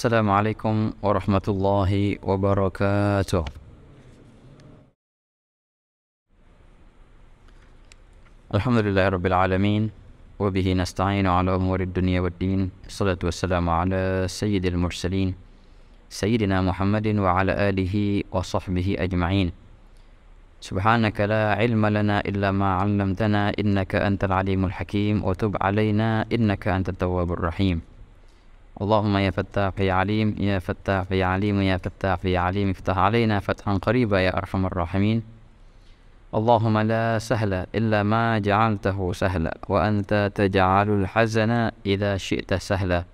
السلام عليكم ورحمة الله وبركاته الحمد لله رب العالمين وبه نستعين على أمور الدنيا والدين الصلاة والسلام على سيد المرسلين سيدنا محمد وعلى آله وصحبه أجمعين سبحانك لا علم لنا إلا ما علمتنا إنك أنت العليم الحكيم وتب علينا إنك أنت التواب الرحيم اللهم يا فتاح يا عليم يا فتاح يا عليم يا فتاح يا عليم افتح علينا فتحا قريبا يا أرحم الراحمين اللهم لا سهل إلا ما جعلته سهلا وأنت تجعل الحزن إذا شئت سهلا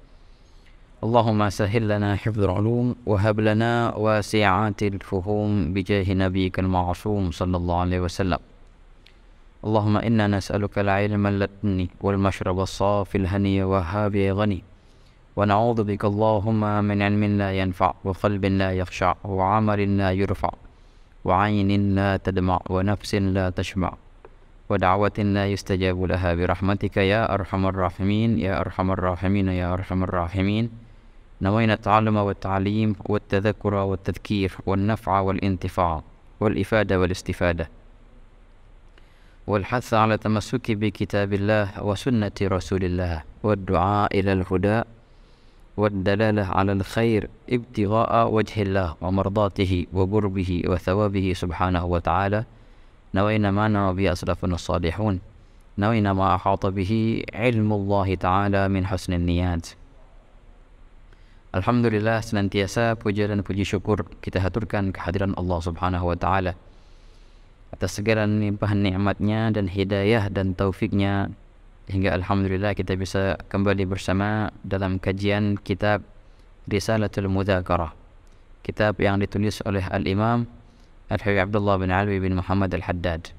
اللهم سهل لنا حفظ العلوم وهب لنا واسعات الفهوم بجاه نبيك المعصوم صلى الله عليه وسلم اللهم إنا نسألك العلم اللتني والمشرب الصافي الهني وهابي غني ونعوذ بك اللهم من علم لا ينفع وقلب لا يخشع وعمل لا يرفع وعين لا تدمع ونفس لا تشبع ودعوة لا يستجاب لها برحمتك يا أرحم الراحمين يا أرحم الراحمين يا أرحم الراحمين نوينا التعلم والتعليم والتذكر والتذكير والنفع والانتفاع والإفادة والاستفادة والحث على التمسك بكتاب الله وسنة رسول الله والدعاء إلى الهدى والدلالة على الخير ابتغاء وجه الله ومرضاته وقربه وثوابه سبحانه وتعالى نوينا ما نوى به أسلفنا الصالحون نوينا ما أحاط به علم الله تعالى من حسن النيات الحمد لله senantiasa puja dan puji syukur kita haturkan kehadiran Allah Subhanahu wa taala atas segala limpahan nikmat-Nya dan hidayah dan taufiknya hingga alhamdulillah kita bisa kembali bersama dalam kajian kitab Risalatul Mudzakarah kitab yang ditulis oleh Al-Imam Al-Habib Abdullah bin Alwi bin Muhammad Al-Haddad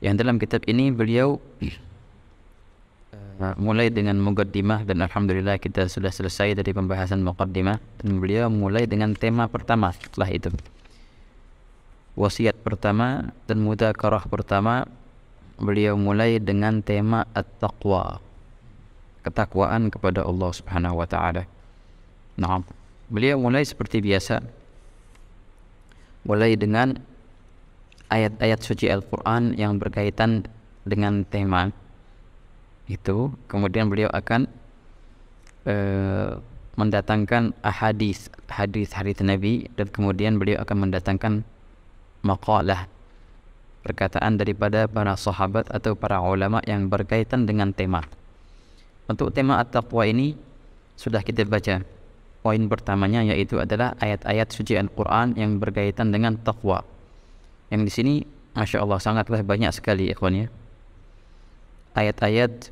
yang dalam kitab ini beliau eh, mulai dengan mukaddimah dan alhamdulillah kita sudah selesai dari pembahasan mukaddimah dan beliau mulai dengan tema pertama setelah itu wasiat pertama dan mudzakarah pertama beliau mulai dengan tema at-taqwa. Ketakwaan kepada Allah Subhanahu wa taala. Nah, beliau mulai seperti biasa mulai dengan ayat-ayat suci Al-Qur'an yang berkaitan dengan tema itu. Kemudian beliau akan uh, mendatangkan hadis, hadis hadis Nabi dan kemudian beliau akan mendatangkan maqalah perkataan daripada para sahabat atau para ulama yang berkaitan dengan tema. Untuk tema at-taqwa ini sudah kita baca. Poin pertamanya yaitu adalah ayat-ayat suci Al-Qur'an yang berkaitan dengan taqwa. Yang di sini Masya Allah sangatlah banyak sekali ikhwan ya. Ayat-ayat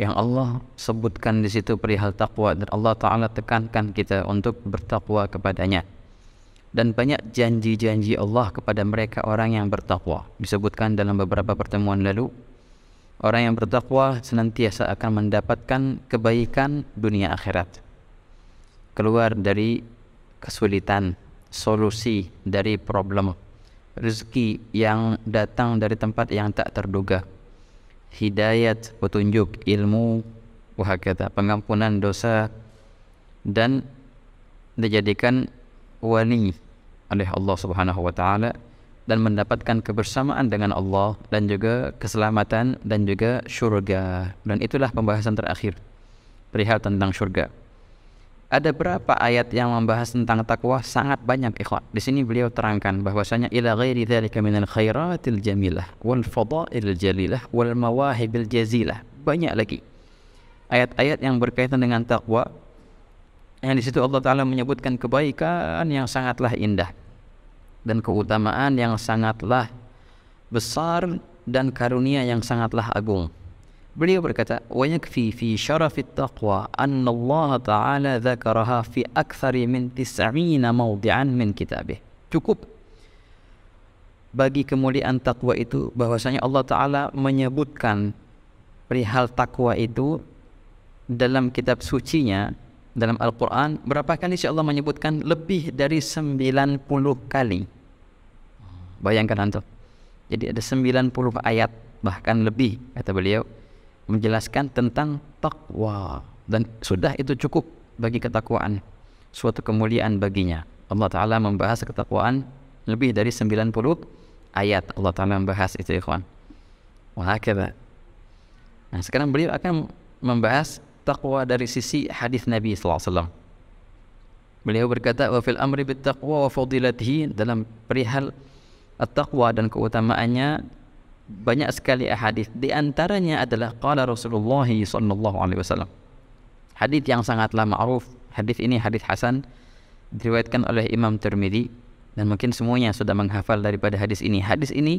yang Allah sebutkan di situ perihal taqwa, dan Allah Taala tekankan kita untuk bertakwa kepadanya dan banyak janji-janji Allah kepada mereka orang yang bertakwa. Disebutkan dalam beberapa pertemuan lalu, orang yang bertakwa senantiasa akan mendapatkan kebaikan dunia akhirat. Keluar dari kesulitan, solusi dari problem, rezeki yang datang dari tempat yang tak terduga, hidayat, petunjuk, ilmu, wahakata, pengampunan dosa, dan dijadikan wali oleh Allah Subhanahu wa taala dan mendapatkan kebersamaan dengan Allah dan juga keselamatan dan juga surga. Dan itulah pembahasan terakhir perihal tentang surga. Ada berapa ayat yang membahas tentang takwa sangat banyak ikhwan. Di sini beliau terangkan bahwasanya ila ghairi dzalika minal khairatil jamilah wal fadail jalilah wal mawahibil jazilah. Banyak lagi ayat-ayat yang berkaitan dengan takwa yang di situ Allah Taala menyebutkan kebaikan yang sangatlah indah dan keutamaan yang sangatlah besar dan karunia yang sangatlah agung. Beliau berkata, "Wayakfi fi syarafit taqwa anna Allah Ta'ala dzakaraha fi aktsari min 90 mawdi'an min kitabih." Cukup bagi kemuliaan takwa itu bahwasanya Allah Ta'ala menyebutkan perihal takwa itu dalam kitab sucinya dalam Al-Quran berapa kali si Allah menyebutkan lebih dari 90 kali bayangkan antum jadi ada 90 ayat bahkan lebih kata beliau menjelaskan tentang takwa dan sudah itu cukup bagi ketakwaan suatu kemuliaan baginya Allah Ta'ala membahas ketakwaan lebih dari 90 ayat Allah Ta'ala membahas itu ikhwan wahakadha nah sekarang beliau akan membahas taqwa dari sisi hadis Nabi SAW. Beliau berkata, "Wa fil amri bit taqwa wa fadilatihi" dalam perihal at-taqwa dan keutamaannya banyak sekali hadis. Di antaranya adalah qala Rasulullah sallallahu alaihi wasallam. Hadis yang sangatlah ma'ruf. Hadis ini hadis hasan diriwayatkan oleh Imam Tirmizi dan mungkin semuanya sudah menghafal daripada hadis ini. Hadis ini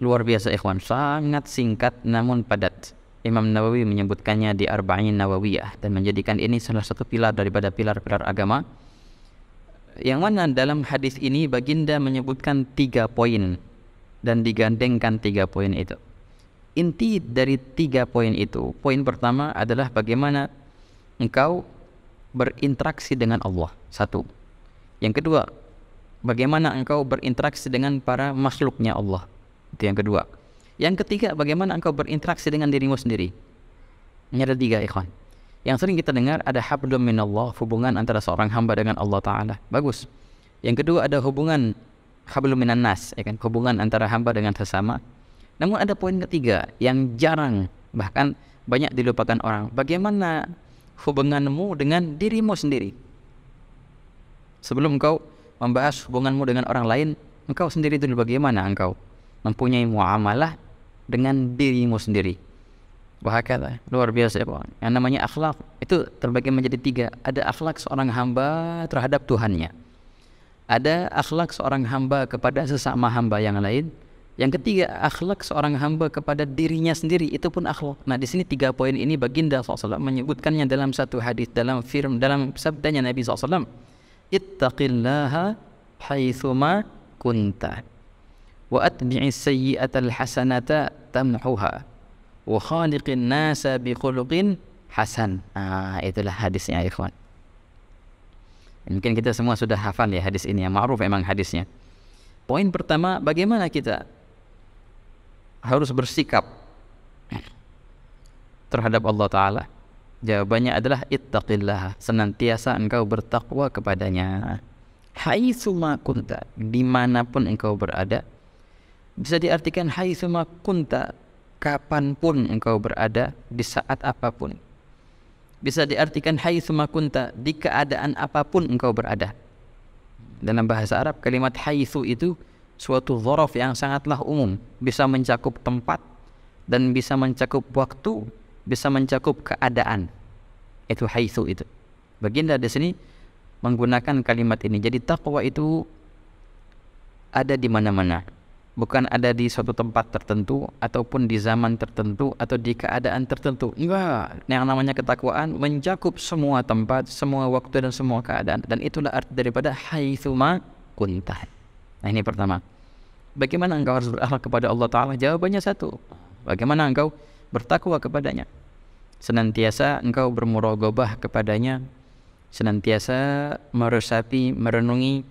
luar biasa ikhwan, sangat singkat namun padat. Imam Nawawi menyebutkannya di Arba'in Nawawiyah dan menjadikan ini salah satu pilar daripada pilar-pilar agama yang mana dalam hadis ini baginda menyebutkan tiga poin dan digandengkan tiga poin itu inti dari tiga poin itu poin pertama adalah bagaimana engkau berinteraksi dengan Allah satu yang kedua bagaimana engkau berinteraksi dengan para makhluknya Allah itu yang kedua yang ketiga, bagaimana engkau berinteraksi dengan dirimu sendiri? Ini ada tiga, ikhwan. Yang sering kita dengar ada hablum minallah, hubungan antara seorang hamba dengan Allah Ta'ala. Bagus. Yang kedua ada hubungan hablum minannas, ya kan? hubungan antara hamba dengan sesama. Namun ada poin ketiga yang jarang, bahkan banyak dilupakan orang. Bagaimana hubunganmu dengan dirimu sendiri? Sebelum engkau membahas hubunganmu dengan orang lain, engkau sendiri itu bagaimana engkau mempunyai muamalah dengan dirimu sendiri Bahkan luar biasa ya Pak. Yang namanya akhlak itu terbagi menjadi tiga. Ada akhlak seorang hamba terhadap Tuhannya. Ada akhlak seorang hamba kepada sesama hamba yang lain. Yang ketiga akhlak seorang hamba kepada dirinya sendiri itu pun akhlak. Nah di sini tiga poin ini baginda SAW menyebutkannya dalam satu hadis dalam firm dalam sabdanya Nabi SAW. Ittaqillaha haitsuma kunta wa atbi'is sayyi'atal hasanata tamhuha wa khaliqin nasa bi khuluqin hasan. Ah, itulah hadisnya ya, ikhwan. Mungkin kita semua sudah hafal ya hadis ini yang ma'ruf emang hadisnya. Poin pertama, bagaimana kita harus bersikap terhadap Allah Ta'ala? Jawabannya adalah ittaqillah, senantiasa engkau bertakwa kepadanya. Haitsuma kunta, dimanapun engkau berada, bisa diartikan haitsuma kunta kapanpun engkau berada di saat apapun bisa diartikan haitsuma kunta di keadaan apapun engkau berada dalam bahasa Arab kalimat haitsu itu suatu dzaraf yang sangatlah umum bisa mencakup tempat dan bisa mencakup waktu bisa mencakup keadaan itu haitsu itu baginda di sini menggunakan kalimat ini jadi takwa itu ada di mana-mana bukan ada di suatu tempat tertentu ataupun di zaman tertentu atau di keadaan tertentu. Enggak, yang namanya ketakwaan mencakup semua tempat, semua waktu dan semua keadaan dan itulah arti daripada haitsuma kuntah. Nah, ini pertama. Bagaimana engkau harus berakhlak kepada Allah taala? Jawabannya satu. Bagaimana engkau bertakwa kepadanya? Senantiasa engkau bermurogobah kepadanya, senantiasa meresapi, merenungi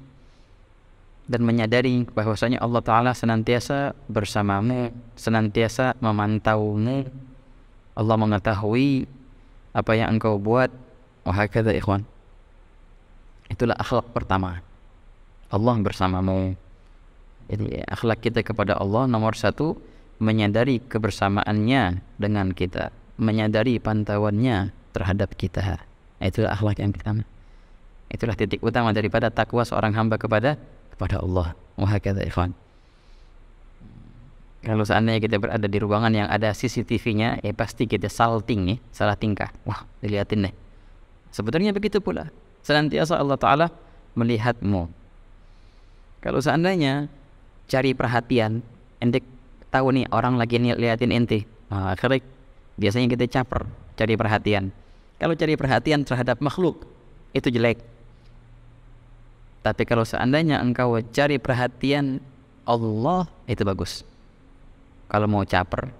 dan menyadari bahwasanya Allah Ta'ala senantiasa bersamamu, senantiasa memantaumu. Allah mengetahui apa yang engkau buat. Wahakadha ikhwan. Itulah akhlak pertama. Allah bersamamu. Jadi akhlak kita kepada Allah nomor satu menyadari kebersamaannya dengan kita, menyadari pantauannya terhadap kita. Itulah akhlak yang pertama. Itulah titik utama daripada takwa seorang hamba kepada kepada Allah. Wahakata ikhwan. Kalau seandainya kita berada di ruangan yang ada CCTV-nya, eh pasti kita salting nih, eh, salah tingkah. Wah, dilihatin nih. Sebetulnya begitu pula. Senantiasa Allah Ta'ala melihatmu. Kalau seandainya cari perhatian, ente tahu nih orang lagi liatin ente. Nah, akhirnya biasanya kita caper, cari perhatian. Kalau cari perhatian terhadap makhluk, itu jelek. Tapi kalau seandainya engkau cari perhatian Allah, itu bagus. Kalau mau caper,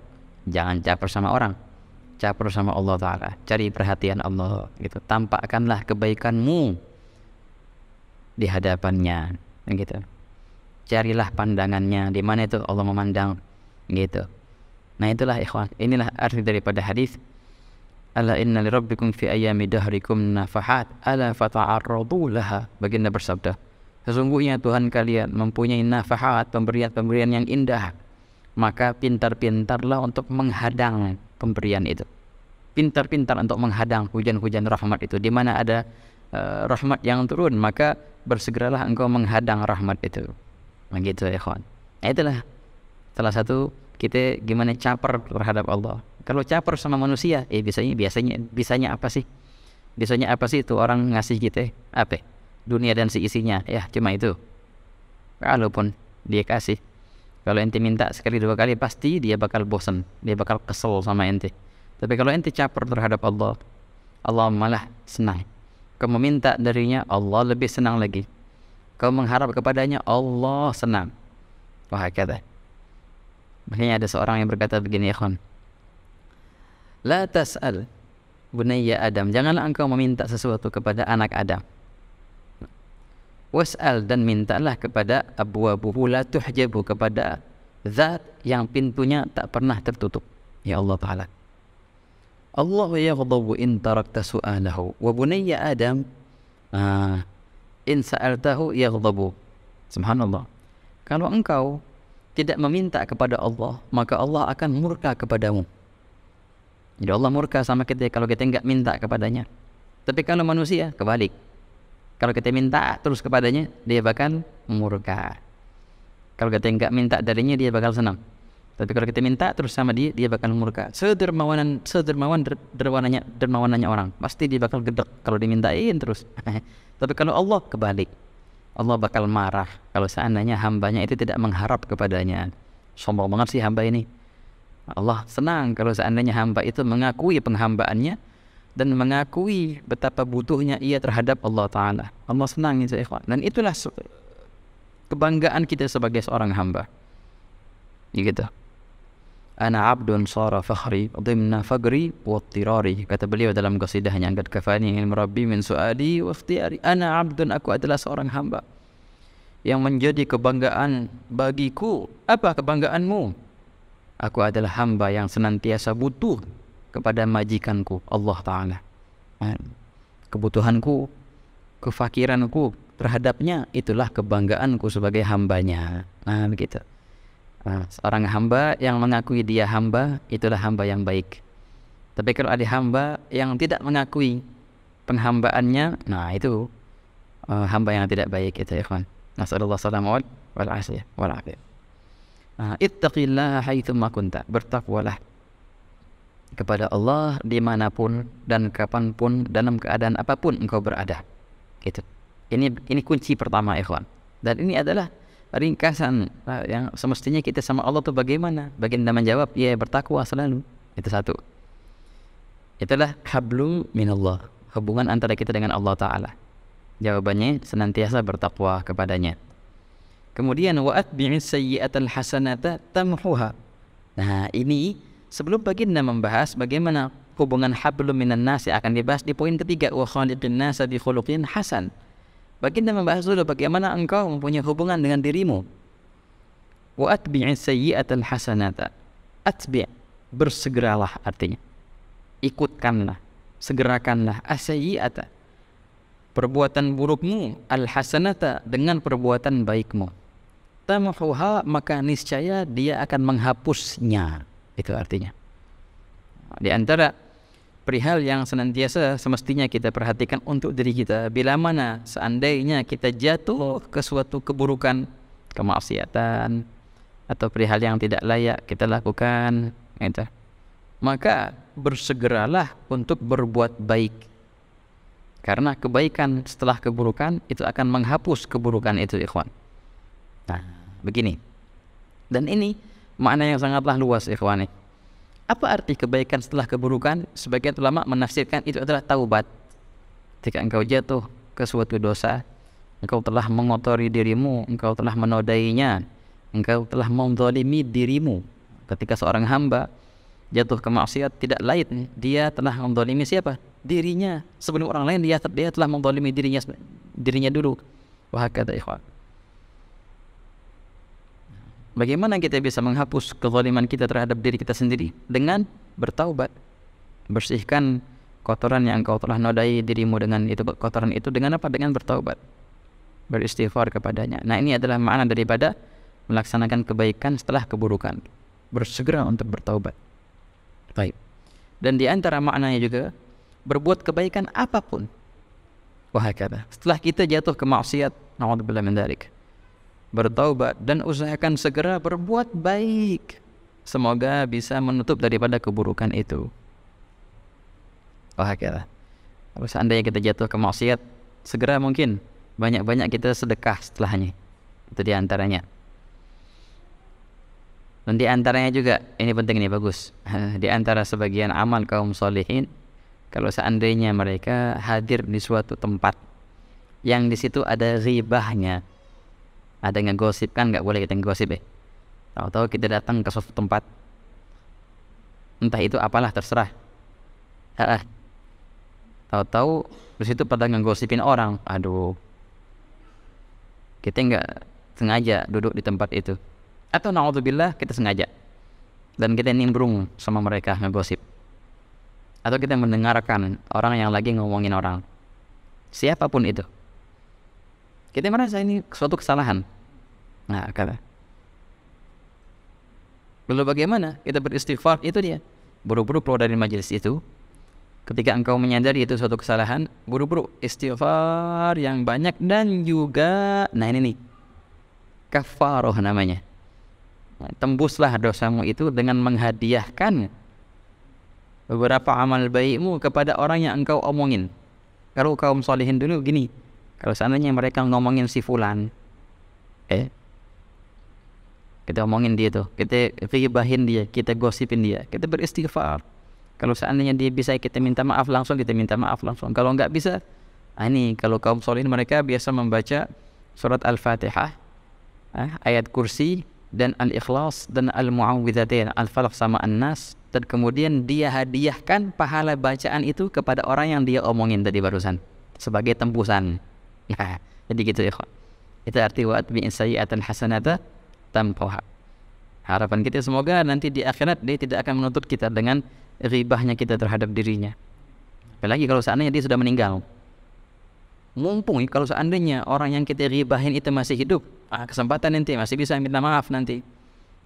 jangan caper sama orang. Caper sama Allah Ta'ala. Cari perhatian Allah. gitu. Tampakkanlah kebaikanmu di hadapannya. gitu. Carilah pandangannya. Di mana itu Allah memandang. Gitu. Nah itulah ikhwan. Inilah arti daripada hadis Ala inna li rabbikum fi ayami dahrikum nafahat ala fata'arradu laha. Baginda bersabda, Sesungguhnya Tuhan kalian mempunyai nafahat, pemberian-pemberian yang indah. Maka pintar-pintarlah untuk menghadang pemberian itu. Pintar-pintar untuk menghadang hujan-hujan rahmat itu. Di mana ada uh, rahmat yang turun, maka bersegeralah engkau menghadang rahmat itu. Begitu ya kawan. Nah, itulah salah satu kita gimana caper terhadap Allah. Kalau caper sama manusia, eh biasanya biasanya bisanya apa sih? Biasanya apa sih itu orang ngasih gitu eh? apa? Dunia dan seisinya, ya cuma itu. Kalaupun dia kasih, kalau ente minta sekali dua kali pasti dia bakal bosan, dia bakal kesel sama ente. Tapi kalau ente caper terhadap Allah, Allah malah senang. Kau meminta darinya, Allah lebih senang lagi. Kau mengharap kepadanya, Allah senang. Wah, kata. Makanya ada seorang yang berkata begini, ya La tas'al bunayya Adam. Janganlah engkau meminta sesuatu kepada anak Adam. Was'al dan mintalah kepada Abu Abu la tuhjabu kepada zat yang pintunya tak pernah tertutup. Ya Allah Ta'ala. Allah yaghdabu in tarakta su'alahu wa bunayya Adam aa, ha, in sa'altahu yaghdabu. Subhanallah. Kalau engkau tidak meminta kepada Allah, maka Allah akan murka kepadamu. Jadi Allah murka sama kita kalau kita enggak minta kepadanya. Tapi kalau manusia kebalik. Kalau kita minta terus kepadanya, dia bahkan murka. Kalau kita enggak minta darinya, dia bakal senang. Tapi kalau kita minta terus sama dia, dia bakal murka. Sedermawanan, sedermawan der, dermawanannya, dermawanannya orang. Pasti dia bakal gedek kalau dimintain terus. Tapi kalau Allah kebalik. Allah bakal marah kalau seandainya hambanya itu tidak mengharap kepadanya. Sombong banget sih hamba ini. Allah senang kalau seandainya hamba itu mengakui penghambaannya dan mengakui betapa butuhnya ia terhadap Allah Ta'ala. Allah senang ini ikhwan. Dan itulah kebanggaan kita sebagai seorang hamba. Ini ya, kita. Ana abdun sara fakhri dimna fagri wa tirari. Kata beliau dalam qasidahnya. Angkat kafani yang merabi min su'adi wa ikhtiari. Ana abdun aku adalah seorang hamba. Yang menjadi kebanggaan bagiku. Apa kebanggaanmu? Aku adalah hamba yang senantiasa butuh kepada majikanku Allah Ta'ala. Kebutuhanku, kefakiranku terhadapnya itulah kebanggaanku sebagai hambanya. Nah begitu. Nah, seorang hamba yang mengakui dia hamba itulah hamba yang baik. Tapi kalau ada hamba yang tidak mengakui penghambaannya, nah itu uh, hamba yang tidak baik itu ikhwan. Nasallallahu alaihi wasallam wal afiyah. Nah, ittaqillah haitsuma kunta. Bertakwalah kepada Allah dimanapun dan kapanpun dalam keadaan apapun engkau berada. Gitu. Ini ini kunci pertama ikhwan. Dan ini adalah ringkasan ah, yang semestinya kita sama Allah tuh bagaimana? Bagaimana menjawab? Ya bertakwa selalu. Itu satu. Itulah hablum minallah, hubungan antara kita dengan Allah taala. Jawabannya senantiasa bertakwa kepadanya. Kemudian waat bi'is sayyi'atal hasanata tamhuha. Nah, ini sebelum baginda membahas bagaimana hubungan hablum minan nas akan dibahas di poin ketiga wa khaliqin nasa bi khuluqin hasan. Baginda membahas dulu bagaimana engkau mempunyai hubungan dengan dirimu. Wa atbi'is sayyi'atal hasanata. Atbi' bersegeralah artinya. Ikutkanlah, segerakanlah asyi'ata. Perbuatan burukmu al hasanata dengan perbuatan baikmu tamhuha maka niscaya dia akan menghapusnya. Itu artinya. Di antara perihal yang senantiasa semestinya kita perhatikan untuk diri kita bila mana seandainya kita jatuh ke suatu keburukan, kemaksiatan atau perihal yang tidak layak kita lakukan, gitu. Maka bersegeralah untuk berbuat baik. Karena kebaikan setelah keburukan itu akan menghapus keburukan itu, ikhwan. Nah, Begini. Dan ini makna yang sangatlah luas ikhwani. Apa arti kebaikan setelah keburukan? Sebagian ulama menafsirkan itu adalah taubat. Ketika engkau jatuh ke suatu dosa, engkau telah mengotori dirimu, engkau telah menodainya, engkau telah menzalimi dirimu. Ketika seorang hamba jatuh ke maksiat tidak lain dia telah mendolimi siapa dirinya sebelum orang lain dia dia telah mendolimi dirinya dirinya dulu kata ikhwan Bagaimana kita bisa menghapus kezaliman kita terhadap diri kita sendiri? Dengan bertaubat. Bersihkan kotoran yang kau telah nodai dirimu dengan itu kotoran itu dengan apa? Dengan bertaubat. Beristighfar kepadanya. Nah, ini adalah makna daripada melaksanakan kebaikan setelah keburukan. Bersegera untuk bertaubat. Baik. Dan di antara maknanya juga berbuat kebaikan apapun. Wahai kata, setelah kita jatuh ke maksiat, naudzubillah min bertaubat dan usahakan segera berbuat baik. Semoga bisa menutup daripada keburukan itu. Oh kira. Kalau seandainya kita jatuh ke maksiat, segera mungkin banyak-banyak kita sedekah setelahnya. Itu di antaranya. Dan di antaranya juga ini penting ini bagus. Di antara sebagian amal kaum solehin, kalau seandainya mereka hadir di suatu tempat yang di situ ada ribahnya, ada gosip kan nggak boleh kita gosip ya tahu-tahu kita datang ke suatu tempat entah itu apalah terserah tahu-tahu terus itu pada ngegosipin orang aduh kita nggak sengaja duduk di tempat itu atau naudzubillah kita sengaja dan kita nimbrung sama mereka ngegosip atau kita mendengarkan orang yang lagi ngomongin orang siapapun itu kita merasa ini suatu kesalahan Nah, kata. Lalu bagaimana kita beristighfar? Itu dia. Buru-buru keluar dari majelis itu. Ketika engkau menyadari itu suatu kesalahan, buru-buru istighfar yang banyak dan juga, nah ini nih, kafaroh namanya. Nah, tembuslah dosamu itu dengan menghadiahkan beberapa amal baikmu kepada orang yang engkau omongin. Kalau kaum solihin dulu gini, kalau seandainya mereka ngomongin si fulan, eh kita omongin dia tuh kita ribahin dia kita gosipin dia kita beristighfar kalau seandainya dia bisa kita minta maaf langsung kita minta maaf langsung kalau nggak bisa ah, ini kalau kaum solihin mereka biasa membaca surat al-fatihah ah, ayat kursi dan al-ikhlas dan al muawwidhatin al-falaq sama an-nas dan kemudian dia hadiahkan pahala bacaan itu kepada orang yang dia omongin tadi barusan sebagai tembusan jadi gitu ya itu arti wa'at bi'in sayyatan hasanata tanpa hak. Harapan kita semoga nanti di akhirat dia tidak akan menuntut kita dengan ribahnya kita terhadap dirinya. Apalagi kalau seandainya dia sudah meninggal. Mumpung kalau seandainya orang yang kita ribahin itu masih hidup, ah, kesempatan nanti masih bisa minta maaf nanti.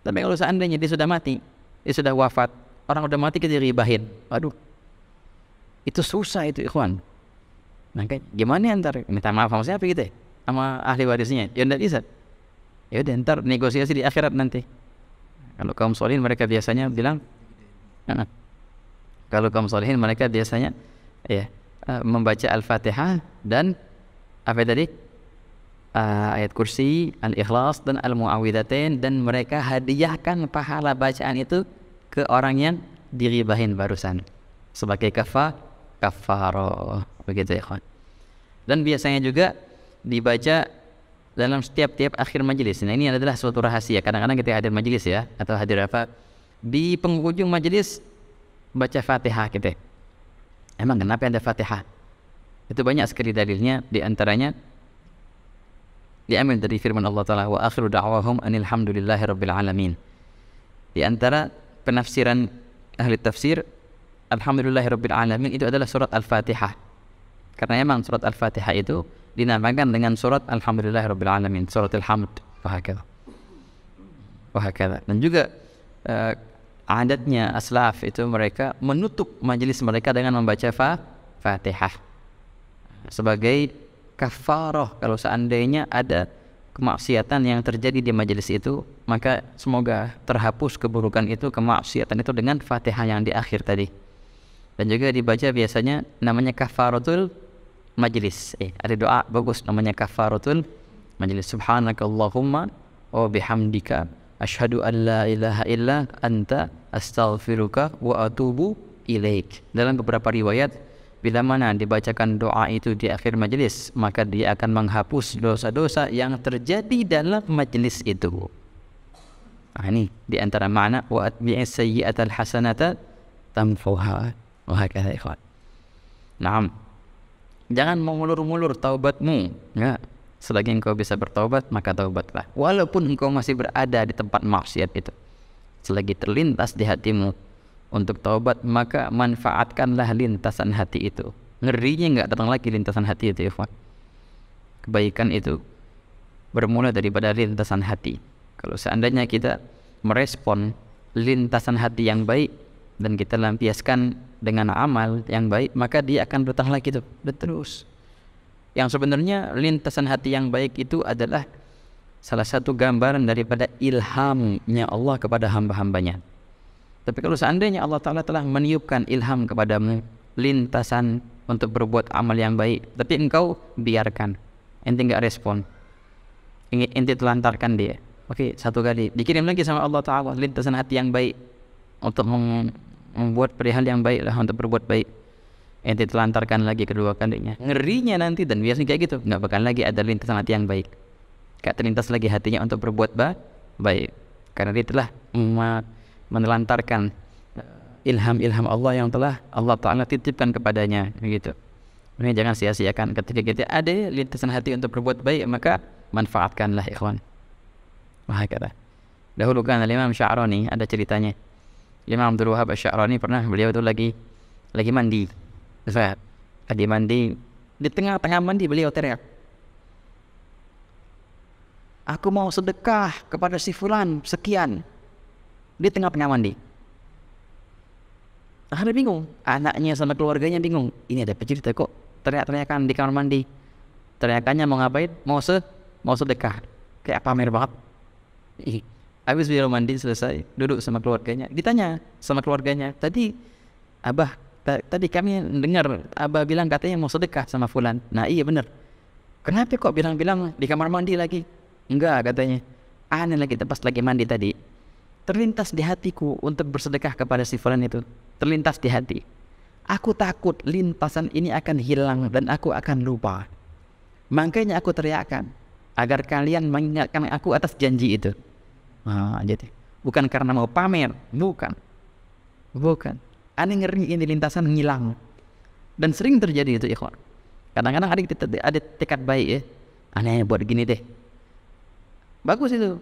Tapi kalau seandainya dia sudah mati, dia sudah wafat, orang sudah mati kita ribahin. Aduh. Itu susah itu ikhwan. Maka gimana antar minta maaf sama siapa kita, Sama ahli warisnya. Ya enggak bisa ya udah ntar negosiasi di akhirat nanti kalau kaum solihin mereka biasanya bilang nah, kalau kaum solihin mereka biasanya ya eh, membaca al-fatihah dan apa tadi uh, ayat kursi al-ikhlas dan al-muawwidatain dan mereka hadiahkan pahala bacaan itu ke orang yang diribahin barusan sebagai kafah kafaro begitu ya kawan dan biasanya juga dibaca dalam setiap-tiap akhir majelis. Nah ini adalah suatu rahasia. Kadang-kadang kita hadir majelis ya atau hadir apa di penghujung majelis baca fatihah kita. Emang kenapa ada fatihah? Itu banyak sekali dalilnya. Di antaranya diambil dari firman Allah Taala wa akhiru da'wahum anilhamdulillahi rabbil alamin. Di antara penafsiran ahli tafsir alhamdulillahi rabbil alamin itu adalah surat al-fatihah. Karena emang surat al-fatihah itu dinamakan dengan surat Alhamdulillah Rabbil Alamin surat al wahakadha wahakadha dan juga uh, adatnya aslaf itu mereka menutup majelis mereka dengan membaca fa fatihah sebagai kafaroh kalau seandainya ada kemaksiatan yang terjadi di majelis itu maka semoga terhapus keburukan itu kemaksiatan itu dengan fatihah yang di akhir tadi dan juga dibaca biasanya namanya kafaratul majlis. Eh, ada doa bagus namanya kafaratul majlis. Subhanakallahumma wa bihamdika asyhadu an la ilaha illa anta astaghfiruka wa atubu ilaik. Dalam beberapa riwayat bila mana dibacakan doa itu di akhir majelis, maka dia akan menghapus dosa-dosa yang terjadi dalam majelis itu. Nah, ini di antara makna wa atbi'is sayyi'atal hasanata tamfuha. Wa hakadha ikhwan. Naam. Jangan mengulur-ulur taubatmu. Ya. Selagi engkau bisa bertaubat, maka taubatlah. Walaupun engkau masih berada di tempat maksiat itu. Selagi terlintas di hatimu untuk taubat, maka manfaatkanlah lintasan hati itu. Ngerinya nggak datang lagi lintasan hati itu, ya Kebaikan itu bermula daripada lintasan hati. Kalau seandainya kita merespon lintasan hati yang baik dan kita lampiaskan dengan amal yang baik maka dia akan bertahan lagi tuh terus yang sebenarnya lintasan hati yang baik itu adalah salah satu gambaran daripada ilhamnya Allah kepada hamba-hambanya tapi kalau seandainya Allah Ta'ala telah meniupkan ilham kepadamu lintasan untuk berbuat amal yang baik tapi engkau biarkan ente nggak respon ingin ente telantarkan dia oke satu kali dikirim lagi sama Allah Ta'ala lintasan hati yang baik untuk membuat perihal yang baik lah untuk berbuat baik ente telantarkan lagi kedua kalinya ngerinya nanti dan biasanya kayak gitu nggak bakal lagi ada lintasan hati yang baik gak terlintas lagi hatinya untuk berbuat ba baik karena dia telah menelantarkan eh, ilham-ilham Allah yang telah Allah Ta'ala titipkan kepadanya begitu ini jangan sia-siakan ketika kita ada lintasan hati untuk berbuat baik maka manfaatkanlah ikhwan wah kata dahulu kan Imam Sya'rani ada ceritanya Imam Abdul Wahab Asy'ari ni pernah beliau tu lagi lagi mandi. Ustaz, lagi mandi di tengah-tengah mandi beliau teriak. Aku mau sedekah kepada si fulan sekian. Di tengah-tengah mandi. Akhirnya bingung, anaknya sama keluarganya bingung. Ini ada pencerita kok teriak-teriakan di kamar mandi. Teriakannya mau ngapain? Mau se mau sedekah. Kayak pamer banget. Habis beliau mandi selesai, duduk sama keluarganya. Ditanya sama keluarganya, tadi Abah, tadi kami dengar Abah bilang katanya mau sedekah sama Fulan. Nah iya benar. Kenapa kok bilang-bilang di kamar mandi lagi? Enggak katanya. Aneh lagi pas lagi mandi tadi. Terlintas di hatiku untuk bersedekah kepada si Fulan itu. Terlintas di hati. Aku takut lintasan ini akan hilang dan aku akan lupa. Makanya aku teriakkan agar kalian mengingatkan aku atas janji itu aja ah, jadi bukan karena mau pamer, bukan. Bukan. Aneh ngeri ini lintasan ngilang. Dan sering terjadi itu ikhwan. Kadang-kadang ada, ada tekad baik ya. Aneh buat gini deh. Bagus itu.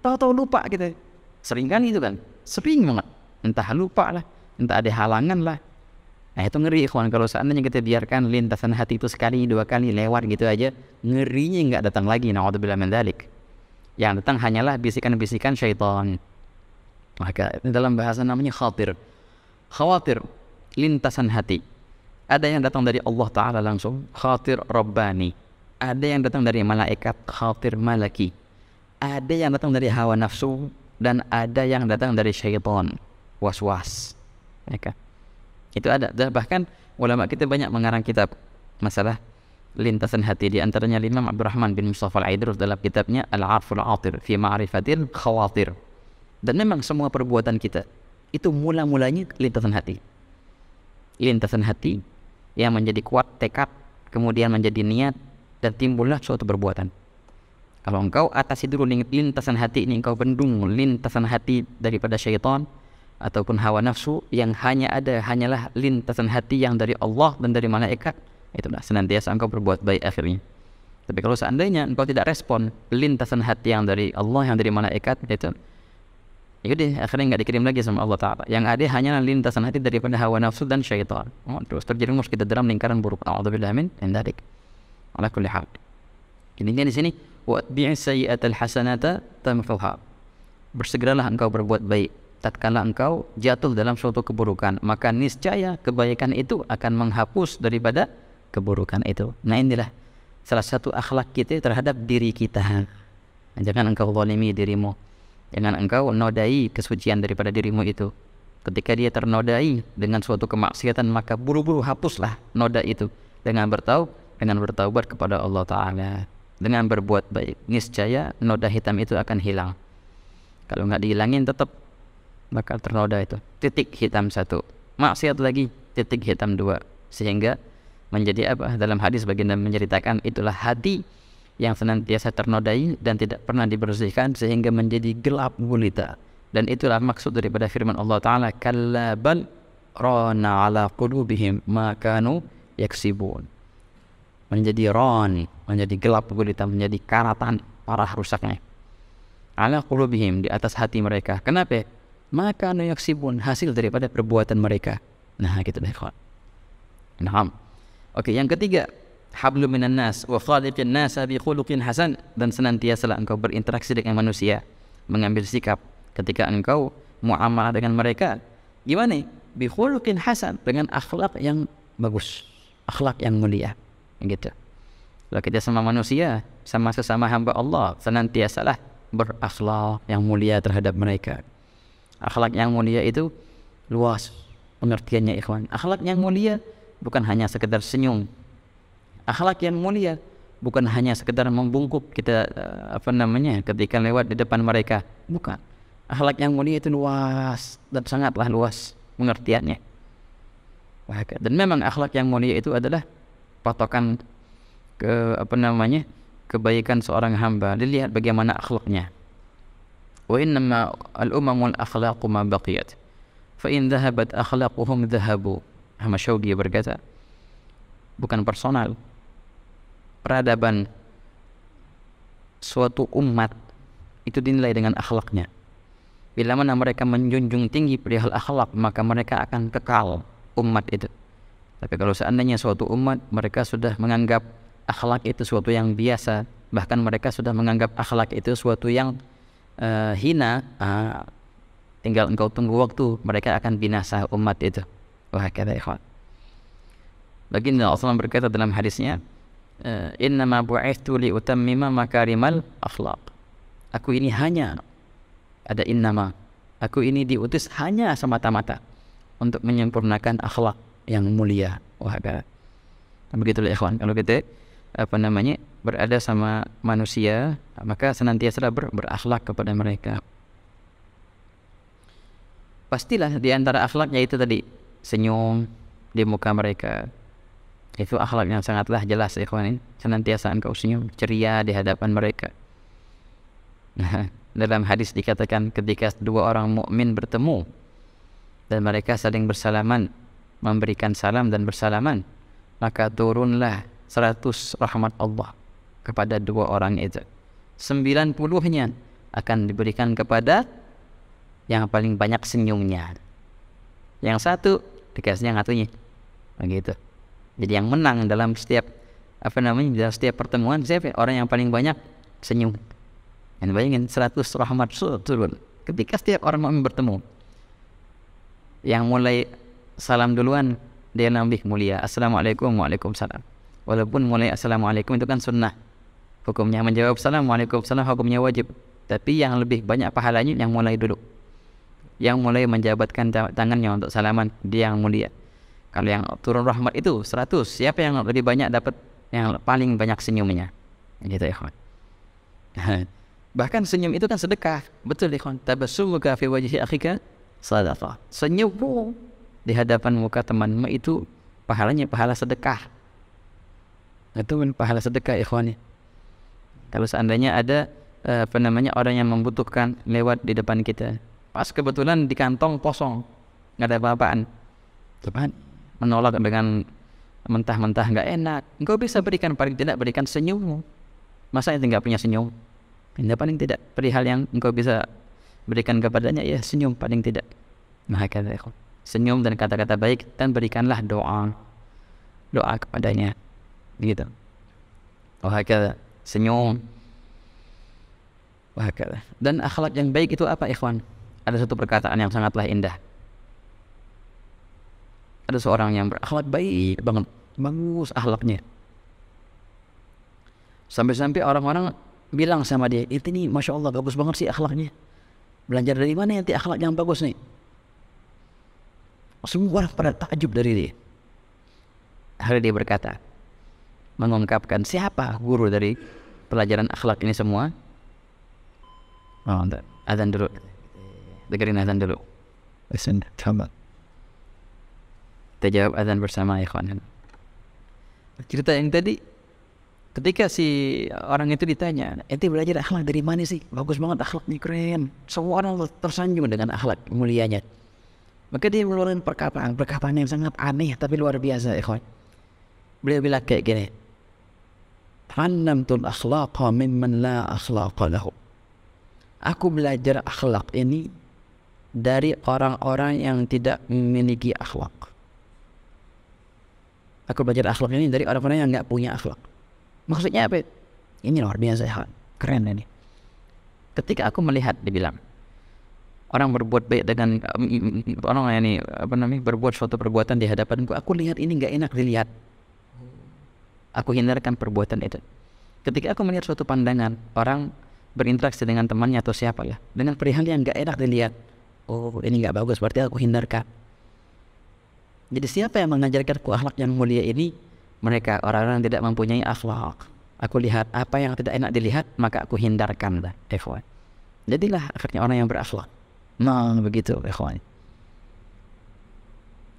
Tahu-tahu lupa kita. Gitu. Sering kan itu kan. Sering banget. Entah lupa lah. Entah ada halangan lah. Nah itu ngeri ikhwan. Kalau seandainya kita biarkan lintasan hati itu sekali dua kali lewat gitu aja. Ngerinya nggak datang lagi. Na'udzubillah min dalik. Yang datang hanyalah bisikan-bisikan syaitan. Maka dalam bahasa namanya khawatir, Khawatir, lintasan hati. Ada yang datang dari Allah Ta'ala langsung, khawatir Rabbani. Ada yang datang dari malaikat, khawatir malaki. Ada yang datang dari hawa nafsu, dan ada yang datang dari syaitan, was-was. Maka ya Itu ada. bahkan ulama kita banyak mengarang kitab masalah lintasan hati di antaranya Imam Abdurrahman bin Mustafa Al-Aidrus dalam kitabnya Al-Arful Atir fi Ma'rifatil Khawatir. Dan memang semua perbuatan kita itu mula-mulanya lintasan hati. Lintasan hati yang menjadi kuat tekad, kemudian menjadi niat dan timbullah suatu perbuatan. Kalau engkau atasi dulu lintasan hati ini, engkau bendung lintasan hati daripada syaitan ataupun hawa nafsu yang hanya ada hanyalah lintasan hati yang dari Allah dan dari malaikat Itulah senantiasa engkau berbuat baik akhirnya. Tapi kalau seandainya engkau tidak respon lintasan hati yang dari Allah yang dari malaikat itu Yaudah, akhirnya nggak dikirim lagi sama Allah Ta'ala. Yang ada hanya lintasan hati daripada hawa nafsu dan syaitan. Oh, terus terjerumus kita dalam lingkaran buruk. A'udzubillah min indarik. Allah kulli hal. ini di sini, watbi'i al hasanata tamfuha. Bersegeralah engkau berbuat baik. Tatkala engkau jatuh dalam suatu keburukan, maka niscaya kebaikan itu akan menghapus daripada keburukan itu. Nah inilah salah satu akhlak kita terhadap diri kita. Nah, jangan engkau zalimi dirimu. Jangan engkau nodai kesucian daripada dirimu itu. Ketika dia ternodai dengan suatu kemaksiatan maka buru-buru hapuslah noda itu dengan bertaubat dengan bertaubat kepada Allah Taala dengan berbuat baik niscaya noda hitam itu akan hilang. Kalau nggak dihilangin tetap bakal ternoda itu. Titik hitam satu, maksiat lagi, titik hitam dua, sehingga menjadi apa dalam hadis baginda menceritakan itulah hati yang senantiasa ternodai dan tidak pernah dibersihkan sehingga menjadi gelap gulita dan itulah maksud daripada firman Allah taala kallabal rana ala qulubihim ma kanu yaksibun menjadi ron menjadi gelap gulita menjadi karatan parah rusaknya ala qulubihim di atas hati mereka kenapa maka yaksibun hasil daripada perbuatan mereka nah gitu deh kawan nah Oke, yang ketiga, hablum minan nas wa khaliqin nas bi khuluqin hasan dan senantiasalah engkau berinteraksi dengan manusia, mengambil sikap ketika engkau muamalah dengan mereka. Gimana? Bi khuluqin hasan dengan akhlak yang bagus, akhlak yang mulia. Gitu. Kalau kita sama manusia, sama sesama hamba Allah, senantiasalah berakhlak yang mulia terhadap mereka. Akhlak yang mulia itu luas pengertiannya ikhwan. Akhlak yang mulia bukan hanya sekedar senyum. Akhlak yang mulia bukan hanya sekedar membungkuk kita eh, apa namanya ketika lewat di depan mereka, bukan. Akhlak yang mulia itu luas dan sangatlah luas pengertiannya. Dan memang akhlak yang mulia itu adalah patokan ke apa namanya kebaikan seorang hamba. Dilihat bagaimana akhlaknya. Wa innama al-umamul akhlaqu ma baqiyat. Fa in dhahabat akhlaquhum dhahabu. Syawgi berkata, bukan personal. Peradaban suatu umat itu dinilai dengan akhlaknya. Bila mana mereka menjunjung tinggi perihal akhlak, maka mereka akan kekal umat itu. Tapi kalau seandainya suatu umat mereka sudah menganggap akhlak itu suatu yang biasa, bahkan mereka sudah menganggap akhlak itu suatu yang uh, hina, uh, tinggal engkau tunggu waktu mereka akan binasa umat itu. Wahakadha ikhwan. Baginda Allah berkata dalam hadisnya, eh, "Innama bu'ithtu li utammima makarimal akhlaq." Aku ini hanya ada innama. Aku ini diutus hanya semata-mata untuk menyempurnakan akhlak yang mulia. Wahakadha. Begitulah ikhwan. Kalau kita apa namanya berada sama manusia maka senantiasa ber, berakhlak kepada mereka pastilah di antara akhlaknya itu tadi senyum di muka mereka itu akhlak yang sangatlah jelas ikhwan senantiasa engkau senyum ceria di hadapan mereka nah, dalam hadis dikatakan ketika dua orang mukmin bertemu dan mereka saling bersalaman memberikan salam dan bersalaman maka turunlah seratus rahmat Allah kepada dua orang itu sembilan puluhnya akan diberikan kepada yang paling banyak senyumnya yang satu dikasihnya ngatunya begitu nah, jadi yang menang dalam setiap apa namanya dalam setiap pertemuan siapa ya? orang yang paling banyak senyum dan bayangin seratus rahmat turun ketika setiap orang mau bertemu yang mulai salam duluan dia lebih mulia assalamualaikum waalaikumsalam walaupun mulai assalamualaikum itu kan sunnah hukumnya menjawab salam waalaikumsalam hukumnya wajib tapi yang lebih banyak pahalanya yang mulai duduk yang mulai menjabatkan tangannya untuk salaman dia yang mulia. Kalau yang turun rahmat itu 100, siapa yang lebih banyak dapat yang paling banyak senyumnya. Gitu ya, Bahkan senyum itu kan sedekah. Betul ikhwan tabassumuka fi wajhi akhika sadaqah. Senyummu di hadapan muka temanmu itu pahalanya pahala sedekah. Itu pun pahala sedekah ikhwan Kalau seandainya ada eh, apa namanya orang yang membutuhkan lewat di depan kita, Pas kebetulan di kantong kosong, nggak ada apa-apaan. Tuhan menolak dengan mentah-mentah nggak enak. Engkau bisa berikan paling tidak berikan senyummu. Masa itu nggak punya senyum? Ini paling tidak perihal yang engkau bisa berikan kepadanya ya senyum paling tidak. Maha senyum dan kata-kata baik dan berikanlah doa doa kepadanya gitu. Oh senyum. Wah, dan akhlak yang baik itu apa ikhwan? ada satu perkataan yang sangatlah indah. Ada seorang yang berakhlak baik banget, bagus akhlaknya. Sampai-sampai orang-orang bilang sama dia, itu nih Masya Allah bagus banget sih akhlaknya. Belajar dari mana nanti akhlak yang bagus nih? Semua orang pada takjub dari dia. Akhirnya dia berkata, mengungkapkan siapa guru dari pelajaran akhlak ini semua? Oh, azan dulu dengerin azan dulu. Azan, tamat, Kita jawab azan bersama ya kawan. Cerita yang tadi, ketika si orang itu ditanya, ente belajar akhlak dari mana sih? Bagus banget akhlak keren. Semua orang tersanjung dengan akhlak mulianya. Maka dia mengeluarkan perkataan, perkataan yang sangat aneh tapi luar biasa ya, ikhwan. Beliau bilang kayak gini. Ta'allamtul akhlaqa mimman la akhlaqa lahu. Aku belajar akhlak ini dari orang-orang yang tidak memiliki akhlak. Aku belajar akhlak ini dari orang-orang yang nggak punya akhlak. Maksudnya apa? Ini luar biasa, ya, keren ini. Ketika aku melihat dibilang orang berbuat baik dengan mm, orang ini apa namanya berbuat suatu perbuatan di hadapanku, aku lihat ini nggak enak dilihat. Aku hindarkan perbuatan itu. Ketika aku melihat suatu pandangan orang berinteraksi dengan temannya atau siapa ya, dengan perihal yang nggak enak dilihat, oh ini nggak bagus berarti aku hindarkan jadi siapa yang mengajarkan mengajarkanku akhlak yang mulia ini mereka orang-orang yang tidak mempunyai akhlak aku lihat apa yang tidak enak dilihat maka aku hindarkan lah ikhwan jadilah akhirnya orang yang berakhlak nah begitu ikhwan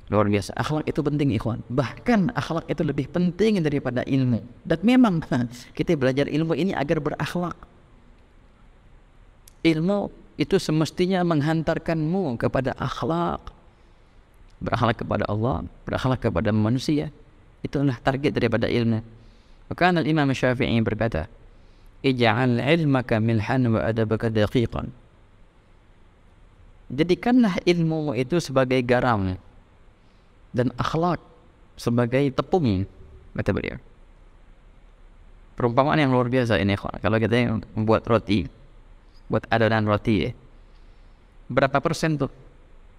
luar biasa akhlak itu penting ikhwan bahkan akhlak itu lebih penting daripada ilmu dan memang kita belajar ilmu ini agar berakhlak ilmu itu semestinya menghantarkanmu kepada akhlak berakhlak kepada Allah, berakhlak kepada manusia. Itu adalah target daripada ilmu. Maka imam Syafi'i berkata, "Ij'al 'ilmaka milhan wa adabaka daqiqan." Jadikanlah ilmu itu sebagai garam dan akhlak sebagai tepung, kata beliau. Perumpamaan yang luar biasa ini, kalau kita membuat roti, buat adonan roti ya. Berapa persen tuh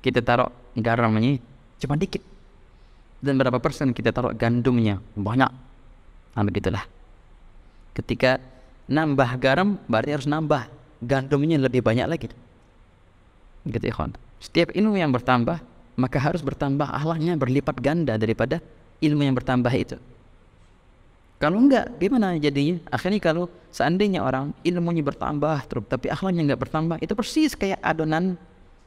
kita taruh garamnya? Cuma dikit. Dan berapa persen kita taruh gandumnya? Banyak. Nah begitulah. Ketika nambah garam berarti harus nambah gandumnya lebih banyak lagi. Gitu ikhwan. Setiap ilmu yang bertambah maka harus bertambah ahlaknya berlipat ganda daripada ilmu yang bertambah itu. Kalau enggak, gimana jadinya? Akhirnya kalau seandainya orang ilmunya bertambah, terus tapi akhlaknya enggak bertambah, itu persis kayak adonan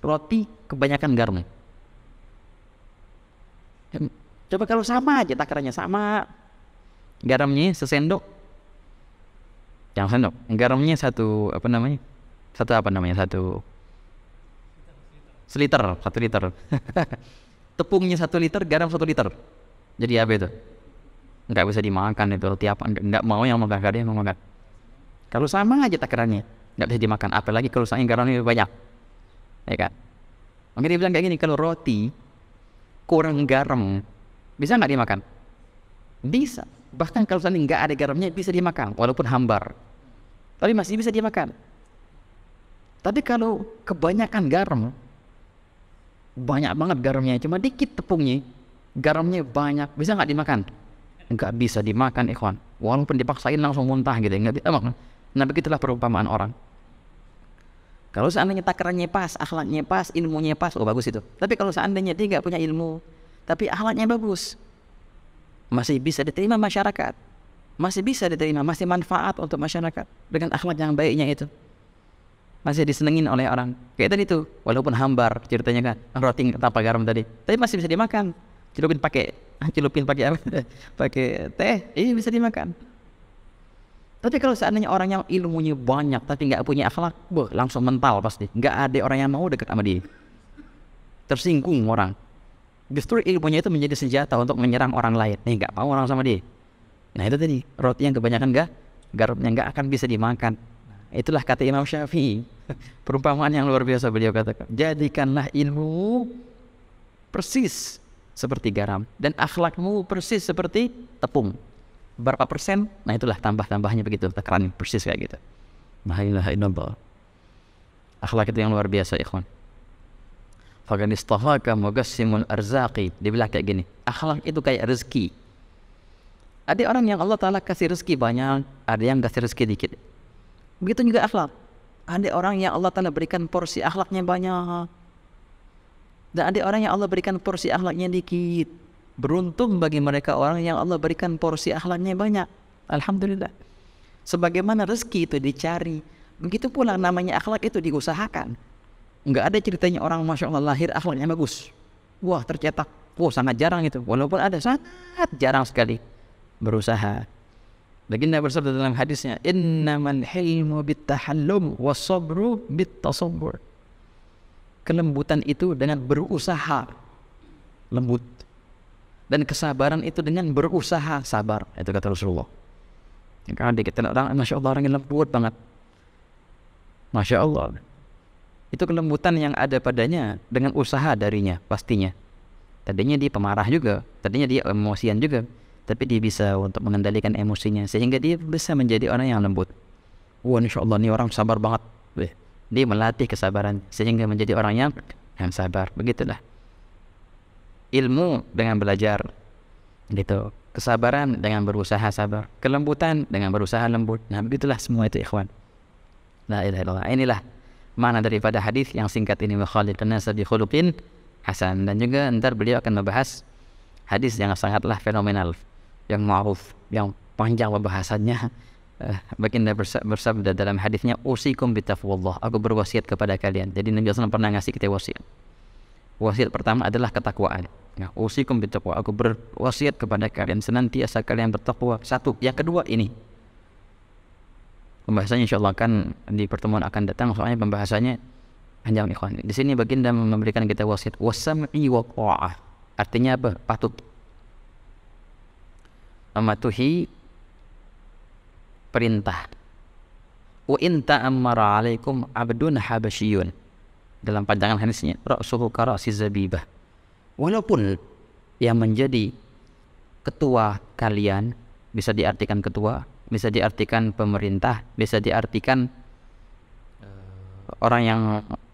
roti kebanyakan garam. Coba kalau sama aja takarannya sama, garamnya sesendok, yang sendok, garamnya satu apa namanya? Satu apa namanya? Satu seliter, satu liter. Tepungnya satu liter, garam satu liter. Jadi apa itu? nggak bisa dimakan itu roti apa nggak mau yang makan ada yang mau kalau sama aja takarannya nggak bisa dimakan apalagi kalau sayang garamnya lebih banyak ya kan mungkin dia bilang kayak gini kalau roti kurang garam bisa nggak dimakan bisa bahkan kalau misalnya nggak ada garamnya bisa dimakan walaupun hambar tapi masih bisa dimakan tapi kalau kebanyakan garam banyak banget garamnya cuma dikit tepungnya garamnya banyak bisa nggak dimakan nggak bisa dimakan ikhwan walaupun dipaksain langsung muntah gitu nggak bisa makan nah begitulah perumpamaan orang kalau seandainya takarannya pas akhlaknya pas ilmunya pas oh bagus itu tapi kalau seandainya dia nggak punya ilmu tapi akhlaknya bagus masih bisa diterima masyarakat masih bisa diterima masih manfaat untuk masyarakat dengan akhlak yang baiknya itu masih disenengin oleh orang kayak tadi tuh walaupun hambar ceritanya kan roti tanpa garam tadi tapi masih bisa dimakan celupin pakai celupin pakai apa pakai teh ini iya, bisa dimakan tapi kalau seandainya orang yang ilmunya banyak tapi nggak punya akhlak, boh, langsung mental pasti. Nggak ada orang yang mau dekat sama dia. Tersinggung orang. Justru ilmunya itu menjadi senjata untuk menyerang orang lain. Nih nggak mau orang sama dia. Nah itu tadi roti yang kebanyakan nggak garamnya nggak akan bisa dimakan. Itulah kata Imam Syafi'i. Perumpamaan yang luar biasa beliau katakan. Jadikanlah ilmu persis seperti garam dan akhlakmu persis seperti tepung berapa persen nah itulah tambah-tambahnya begitu tekanan persis kayak gitu Mahailah akhlak itu yang luar biasa ikhwan Fagan istahaka mugassimul arzaqi dibilang kayak gini akhlak itu kayak rezeki ada orang yang Allah Ta'ala kasih rezeki banyak ada yang kasih rezeki dikit begitu juga akhlak ada orang yang Allah Ta'ala berikan porsi akhlaknya banyak dan ada orang yang Allah berikan porsi akhlaknya dikit. Beruntung bagi mereka orang yang Allah berikan porsi akhlaknya banyak. Alhamdulillah. Sebagaimana rezeki itu dicari, begitu pula namanya akhlak itu diusahakan. Enggak ada ceritanya orang masya Allah lahir akhlaknya bagus. Wah tercetak. Wah sangat jarang itu. Walaupun ada sangat jarang sekali berusaha. Baginda bersabda dalam hadisnya, Innaman hilmu bittahallum wasabru bittasabur kelembutan itu dengan berusaha lembut dan kesabaran itu dengan berusaha sabar itu kata Rasulullah yang kadang kita orang masya Allah orang yang lembut banget masya Allah itu kelembutan yang ada padanya dengan usaha darinya pastinya tadinya dia pemarah juga tadinya dia emosian juga tapi dia bisa untuk mengendalikan emosinya sehingga dia bisa menjadi orang yang lembut wah insya Allah ini orang sabar banget dia melatih kesabaran sehingga menjadi orang yang yang sabar begitulah ilmu dengan belajar gitu kesabaran dengan berusaha sabar kelembutan dengan berusaha lembut nah begitulah semua itu ikhwan la ilaha illallah inilah mana daripada hadis yang singkat ini mukhalifan nas bi khuluqin hasan dan juga nanti beliau akan membahas hadis yang sangatlah fenomenal yang ma'ruf yang panjang pembahasannya baginda bersabda dalam hadisnya usikum bitafwallah aku berwasiat kepada kalian jadi Nabi SAW pernah ngasih kita wasiat wasiat pertama adalah ketakwaan nah, usikum bitafwa aku berwasiat kepada kalian senantiasa kalian bertakwa satu yang kedua ini pembahasannya insya Allah kan di pertemuan akan datang soalnya pembahasannya panjang ikhwan di sini baginda memberikan kita wasiat wasam'i wa artinya apa patut mematuhi perintah. Wa in ta'ammara 'alaikum 'abdun habasyiyun. Dalam pandangan hadisnya, ra'suhu karasi zabibah. Walaupun yang menjadi ketua kalian bisa diartikan ketua, bisa diartikan pemerintah, bisa diartikan eh, orang yang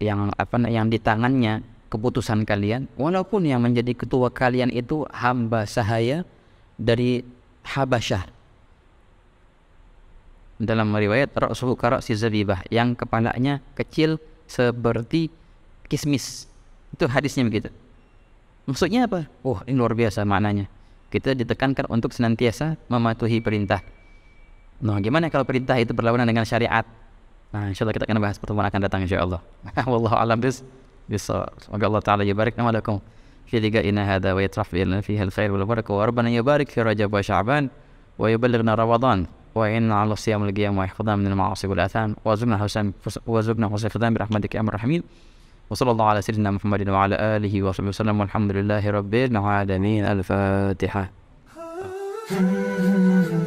yang apa yang di tangannya keputusan kalian walaupun yang menjadi ketua kalian itu hamba sahaya dari Habasyah dalam riwayat ra'suhu kara'si zabibah yang kepalanya kecil seperti kismis. Itu hadisnya begitu. Maksudnya apa? Oh, ini luar biasa maknanya. Kita ditekankan untuk senantiasa mematuhi perintah. Nah, gimana kalau perintah itu berlawanan dengan syariat? Nah, insya Allah kita akan bahas pertemuan akan datang insya Allah. Wallahu a'lam bis. Semoga Allah Taala yubarik nama lakum. في لقائنا khair ويترفع لنا wa rabbana yubarik fi rajab wa sya'ban wa ويبلغنا rawadhan. وأعيننا على صيام القيام ويحفظنا من المعاصي والآثام وارزقنا حسن وارزقنا حسن الختام برحمتك يا أرحم الراحمين وصلى الله على سيدنا محمد وعلى آله وصحبه وسلم والحمد لله رب العالمين الفاتحة